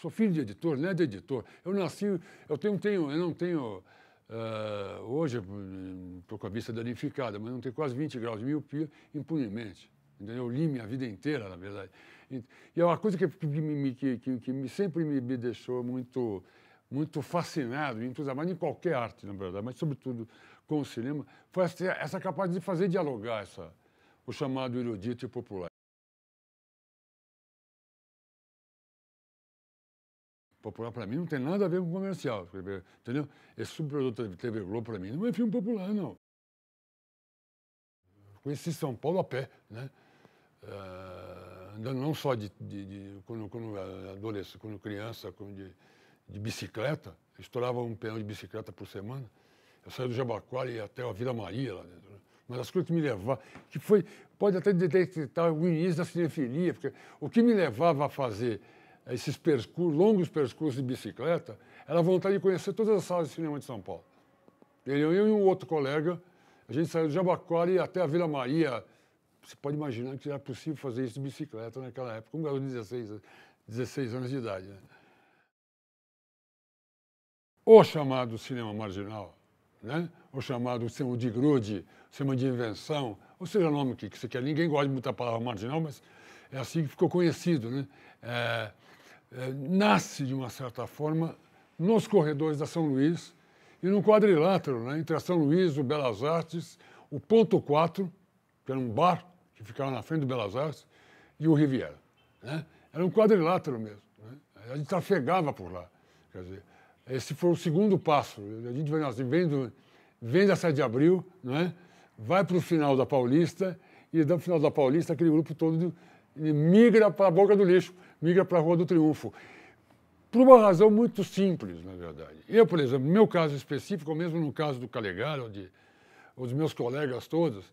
Sou filho de editor, não é de editor. Eu nasci, eu tenho, tenho eu não tenho uh, hoje estou hum, com a vista danificada, mas não tenho quase 20 graus de miopia impunemente. Entendeu? Eu li minha vida inteira, na verdade. E é uma coisa que, que, que, que, que me, sempre me, me deixou muito muito fascinado, entusiasmado em qualquer arte, na verdade, mas sobretudo com o cinema, foi essa, essa capacidade de fazer dialogar essa, o chamado erudito e popular. popular para mim não tem nada a ver com comercial, entendeu? Esse subproduto da TV Globo para mim não é filme popular, não. Conheci São Paulo a pé, né? Uh, ah, andando não só de, de, de quando, quando adolescente, quando criança, quando de, de bicicleta, estourava um peão de bicicleta por semana. Eu saía do Jabaquara e ia até a Vila Maria lá dentro. Né? Mas as coisas que me levavam, que foi, pode até detectar o início da cinefilia, porque o que me levava a fazer esses percursos, longos percursos de bicicleta, era a vontade de conhecer todas as salas de cinema de São Paulo. Eu, eu e um outro colega, a gente saiu de e até a Vila Maria. Você pode imaginar que era é possível fazer isso de bicicleta naquela época, um garoto de 16, 16 anos de idade. Né? O chamado cinema marginal, né? o chamado cinema de grude, cinema de invenção, ou seja, o nome que, você quer. Ninguém gosta de muita palavra marginal, mas é assim que ficou conhecido. Né? É, é, nasce, de uma certa forma, nos corredores da São Luís e no quadrilátero, né, entre a São Luís, o Belas Artes, o Ponto 4, que era um bar que ficava na frente do Belas Artes, e o Riviera. Né? Era um quadrilátero mesmo. Né? A gente trafegava por lá. Quer dizer, esse foi o segundo passo. A gente vem, assim, vem, do, vem da 7 de abril, né? vai para o final da Paulista, e do final da Paulista, aquele grupo todo migra para a boca do lixo migra para a Rua do Triunfo. Por uma razão muito simples, na verdade. Eu, por exemplo, no meu caso específico, ou mesmo no caso do Calegaro, ou, de, ou dos meus colegas todos,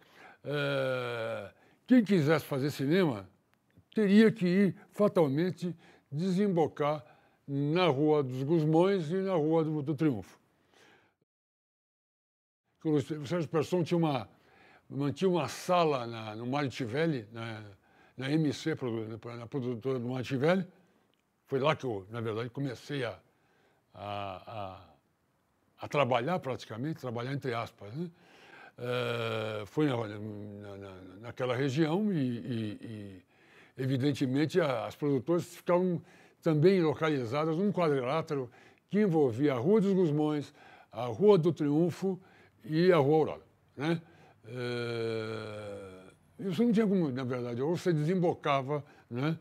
é, quem quisesse fazer cinema teria que ir fatalmente desembocar na Rua dos Gusmões e na Rua do, do Triunfo. O Sérgio Persson tinha uma, mantinha uma sala na, no Mário Tivelli, na, né, na MC, na produtora do Mantivelli. Foi lá que eu, na verdade, comecei a, a, a, a trabalhar praticamente, trabalhar entre aspas. Né? Uh, foi na, na, naquela região e, e, e evidentemente, a, as produtoras ficaram também localizadas num quadrilátero que envolvia a Rua dos Gusmões, a Rua do Triunfo e a Rua Aurora. Né? Uh, isso não tinha como, na verdade. Ou você desembocava né,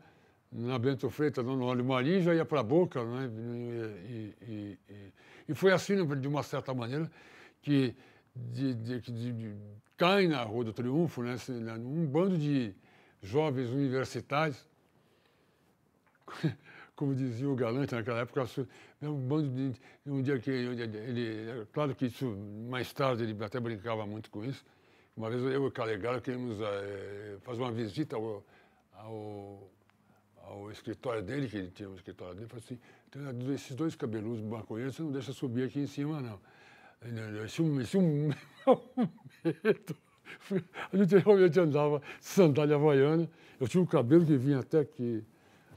na Bento Freitas, Dona Olho Marim, já ia para a Boca. Né, e, e, e, e, foi assim, de uma certa maneira, que de, de, de, de cai na Rua do Triunfo né, assim, né um bando de jovens universitários, como dizia o Galante naquela época, assim, né, um bando de. Um dia que ele. Claro que isso, mais tarde, ele até brincava muito com isso uma vez eu e o Calegaro queríamos é, fazer uma visita ao, ao, ao, escritório dele, que ele tinha um escritório dele, e falou assim, tem esses dois cabeludos maconheiros, você não deixa subir aqui em cima, não. Eu tinha um, medo. A gente realmente andava sandália havaiana. Eu tinha um cabelo que vinha até que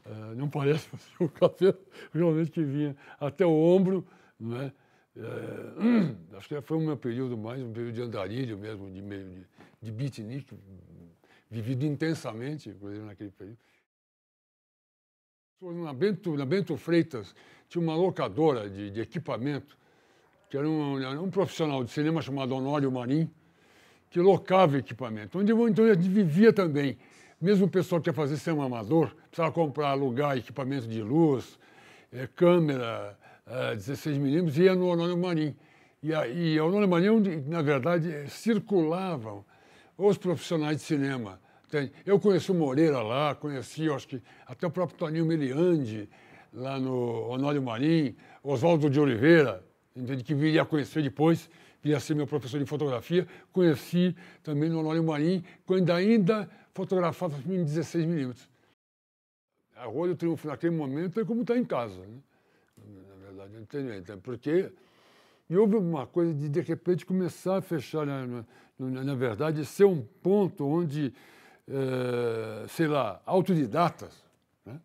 eh, não parece, mas tinha um cabelo realmente que vinha até o ombro, não é? É, acho que foi o meu período mais, um período de andarilho mesmo, de, de, de beatnik, vivido intensamente, inclusive naquele período. Na Bento, na Bento Freitas tinha uma locadora de, de equipamento, que era um, era um, profissional de cinema chamado Honório Marim, que locava equipamento, onde então a gente vivia também. Mesmo o pessoal que ia fazer cinema amador, precisava comprar, alugar equipamento de luz, é, câmera, 16 é, 16 milímetros, ia é no Honório Marim. E, a, e Orlando Marim, é onde, na verdade, eh, circulavam os profissionais de cinema. Entende? Eu conheci o Moreira lá, conheci, acho que até o próprio Toninho Meliandi, lá no Honório Marim, Oswaldo de Oliveira, entende? que viria a conhecer depois, viria a ser meu professor de fotografia. Conheci também no Honório Marim, quando ainda fotografava em 16 milímetros. A rua do Triunfo naquele momento é como está em casa. Né? lado, né? então, porque e houve uma coisa de, de repente, começar a fechar, né, na, na, na verdade, ser um ponto onde, é, sei lá, autodidatas, né?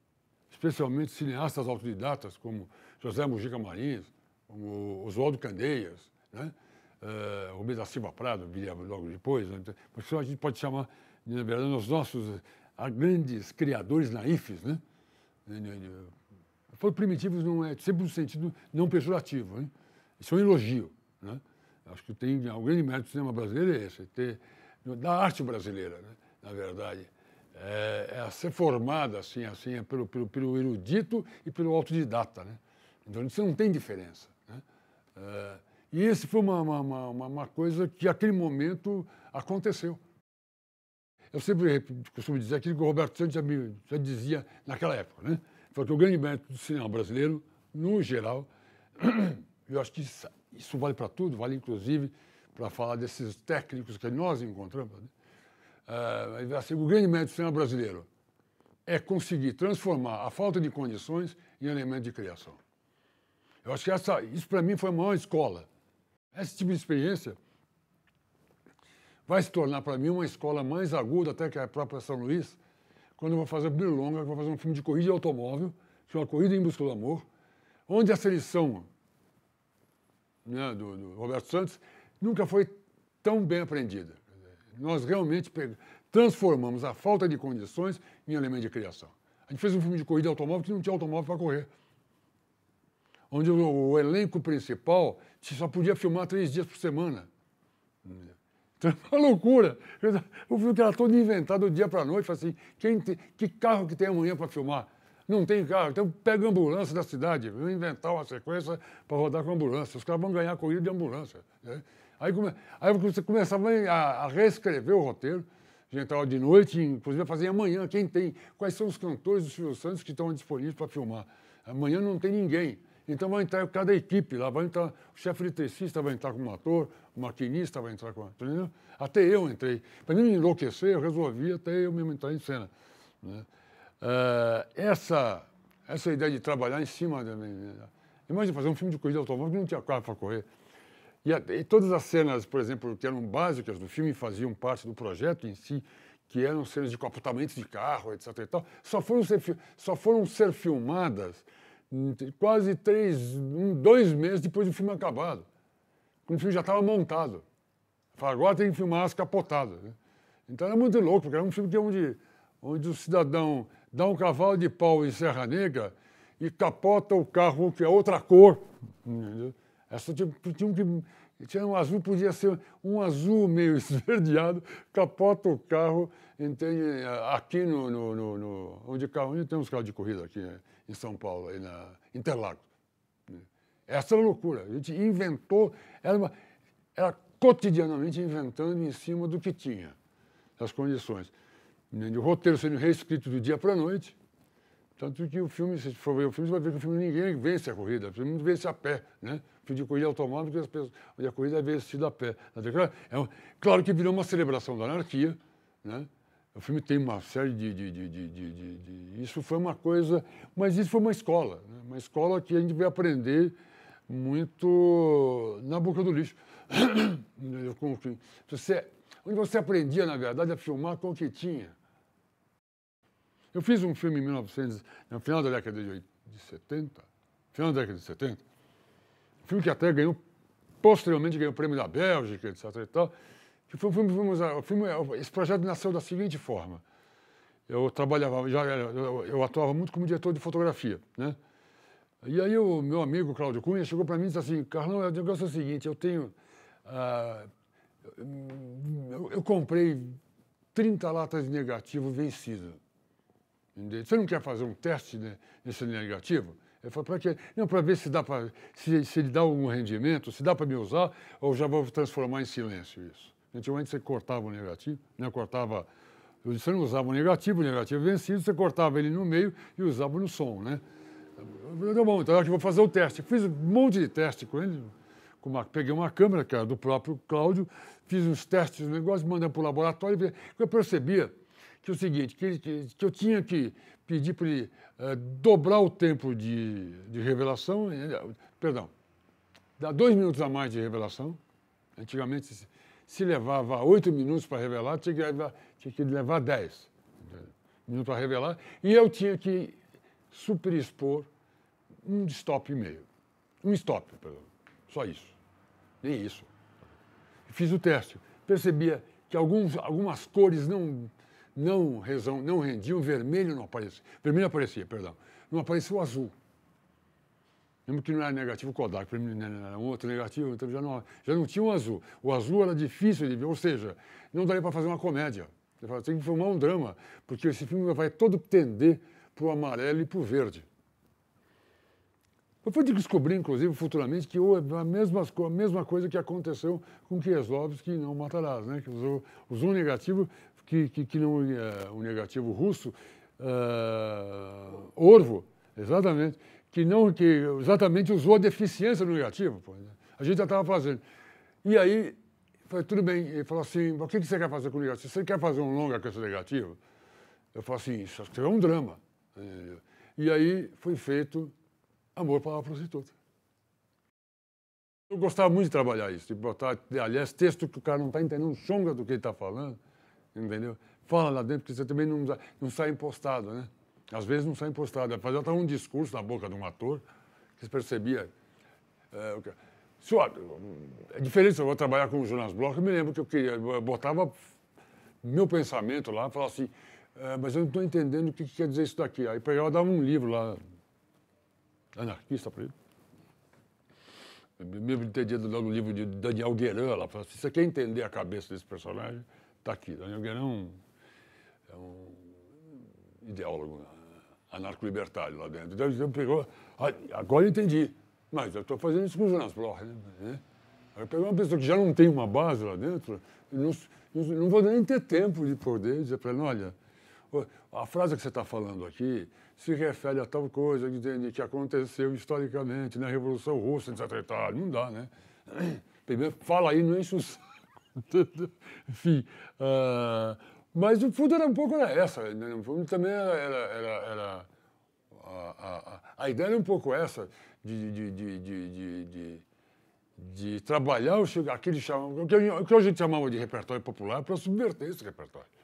especialmente cineastas autodidatas, como José Mujica Marins, como Oswaldo Candeias, né? é, Rubens da Silva Prado, viria logo depois, né? Então, porque a gente pode chamar, na verdade, os nossos eh, grandes criadores naifes, né? né por primitivos não é sempre no sentido não pejorativo. Hein? Isso é um elogio. Né? Acho que tem um grande mérito do cinema brasileiro é esse, é ter, da arte brasileira, né? na verdade. É, é ser formada assim, assim é pelo, pelo, pelo erudito e pelo autodidata. Né? Então isso não tem diferença. Né? É, e esse foi uma, uma, uma, uma coisa que, naquele momento, aconteceu. Eu sempre costumo dizer aquilo que o Roberto Santos já, me, já dizia naquela época, né? Foi que o grande mérito do cinema brasileiro, no geral, eu acho que isso, isso vale para tudo, vale inclusive para falar desses técnicos que nós encontramos. Né? Uh, assim, o grande mérito do cinema brasileiro é conseguir transformar a falta de condições em elemento de criação. Eu acho que essa, isso para mim foi a maior escola. Esse tipo de experiência vai se tornar para mim uma escola mais aguda até que a própria São Luís, quando eu vou fazer o primeiro longa, vou fazer um filme de corrida de automóvel, é uma Corrida em Busca do Amor, onde a seleção né, do, do, Roberto Santos nunca foi tão bem aprendida. Nós realmente transformamos a falta de condições em elemento de criação. A gente fez um filme de corrida de automóvel que não tinha automóvel para correr. Onde o, o elenco principal só podia filmar três dias por semana. Então, é uma loucura. O filme era todo inventado do dia para a noite. Falei assim, quem tem, que carro que tem amanhã para filmar? Não tem carro, então pega a ambulância da cidade. Vou inventar uma sequência para rodar com a ambulância. Os caras vão ganhar corrida de ambulância. Né? Aí, come, aí você começava a, a reescrever o roteiro. A gente estava de noite, inclusive a fazer amanhã, quem tem? Quais são os cantores do Silvio Santos que estão disponíveis para filmar? Amanhã não tem ninguém. Então vai entrar cada equipe lá, vai entrar o chefe eletricista, vai entrar como ator, o maquinista vai entrar com ator, tá entendeu? Até eu entrei. Para não enlouquecer, eu resolvi até eu mesmo entrar em cena. Né? Uh, essa, essa ideia de trabalhar em cima da minha... Né? Imagina fazer um filme de corrida automóvel que não tinha carro para correr. E, e, todas as cenas, por exemplo, que eram básicas do filme faziam parte do projeto em si, que eram cenas de comportamentos de carro, etc. E tal, só, foram ser, só foram ser filmadas quase três, um, dois meses depois do filme acabado. o filme já estava montado. Falei, agora tem que filmar as capotadas. Né? Então era muito louco, porque era um filme que é onde, onde o cidadão dá um cavalo de pau em Serra Negra e capota o carro que é outra cor. Essa tinha, tinha que tinha um azul, podia ser um azul meio esverdeado, capota o carro, entende? Eh, aqui no, no, no, no onde carro, onde tem uns carros de corrida aqui eh, em São Paulo, aí na Interlagos. Né? Essa é a loucura. A gente inventou, era, uma, era cotidianamente inventando em cima do que tinha, as condições. Né? O roteiro sendo reescrito do dia para a noite, tanto que o filme, se for ver o filme, você vai ver que o filme ninguém vence a corrida, o filme vence a pé, né? O filme de corrida automática as pessoas, onde a corrida é vencida a pé. Tá é um, claro que virou uma celebração da anarquia, né? O filme tem uma série de, de, de, de Isso foi uma coisa... Mas isso foi uma escola, né? uma escola que a gente vai aprender muito na boca do lixo. você, onde você aprendia, na verdade, a filmar com o que tinha. Eu fiz um filme em 1900, no final da década de, 70, final da década de 70, um filme que até ganhou, posteriormente ganhou o prêmio da Bélgica, etc e tal, que foi um filme, filme, é, esse projeto nasceu da seguinte forma, eu trabalhava, já eu, eu atuava muito como diretor de fotografia, né? E aí o meu amigo Cláudio Cunha chegou para mim e disse assim, Carlão, o negócio é o seguinte, eu tenho, ah, eu, eu comprei 30 latas de negativo vencido. Você não quer fazer um teste né, nesse negativo? Ele falou, para quê? Não, para ver se dá para se, se ele dá algum rendimento, se dá para me usar, ou já vou transformar em silêncio isso. Antigamente você cortava o negativo, né? cortava. Você não usava o negativo, o negativo vencido, você cortava ele no meio e usava no som, né? Tá bom, então eu acho vou fazer o teste. Fiz um monte de teste com ele, com uma, peguei uma câmera, que era do próprio Cláudio, fiz uns testes, um negócio, mandei para o laboratório, eu percebia que é o seguinte, que, que eu tinha que pedir para ele eh, dobrar o tempo de, de revelação, eh, perdão, dar dois minutos a mais de revelação. Antigamente se, se levava oito minutos para revelar, tinha que levar, tinha que levar dez minutos para revelar, e eu tinha que superexpor um stop e meio. Um stop, perdão. Só isso. Nem é isso. Fiz o teste. Percebia que alguns, algumas cores não não, rezão, não rendiam, vermelho não aparecia. Vermelho aparecia, perdão. Não apareceu o azul. Lembro que não era negativo Kodak, era um outro negativo, então já não, já não tinha o azul. O azul era difícil de ver, ou seja, não daria para fazer uma comédia. Tem que formar um drama, porque esse filme vai todo tender para o amarelo e para o verde. Eu fui descobrir, inclusive, futuramente, que a mesma, a mesma coisa que aconteceu com Kieslowski que não matarás, né? que usou, usou um negativo que, que, que não, é eh, o negativo russo, uh, eh, Orvo, exatamente, que não que exatamente usou a deficiência do negativo. Pô, né? A gente já estava fazendo. E aí, foi tudo bem. Ele falou assim, o que, você quer fazer com o negativo? Você quer fazer um longa com esse negativo? Eu falo assim, isso é um drama. E aí foi feito Amor para a Prostituta. Eu gostava muito de trabalhar isso, de botar, aliás, texto que o cara não está entendendo chonga do que ele está falando entendeu? Fala lá dentro, porque você também não, não sai impostado, né? Às vezes não sai impostado. É Fazia até um discurso na boca de um ator que você percebia. É, eh, Senhor, é diferente, eu vou trabalhar com o Jonas Bloch, eu me lembro que eu queria, eu botava meu pensamento lá, falava assim, é, mas eu não estou entendendo o que, que, quer dizer isso daqui. Aí pegava, dava um livro lá, anarquista para ele. Eu me lembro de ter um livro de Daniel Guérin, falava assim, você quer entender a cabeça desse personagem? está aqui. Daniel Guerão é, é um ideólogo né? anarco-libertário lá dentro. Então, ele pegou, ah, agora eu entendi, mas eu estou fazendo isso com o Jonas Bloch. Né? Aí pegar uma pessoa que já não tem uma base lá dentro, não, não vou nem ter tempo de poder dizer para ela, olha, a frase que você está falando aqui se refere a tal coisa que, que aconteceu historicamente na Revolução Russa, etc. Não dá, né? Primeiro, fala aí, não enche é o Enfim, uh, mas o fundo era um pouco era essa. Né? O fundo também era, era, era a, a, a, ideia era um pouco essa, de, de, de, de, de trabalhar o, aquele chamava, o que a gente chamava de repertório popular para subverter esse repertório.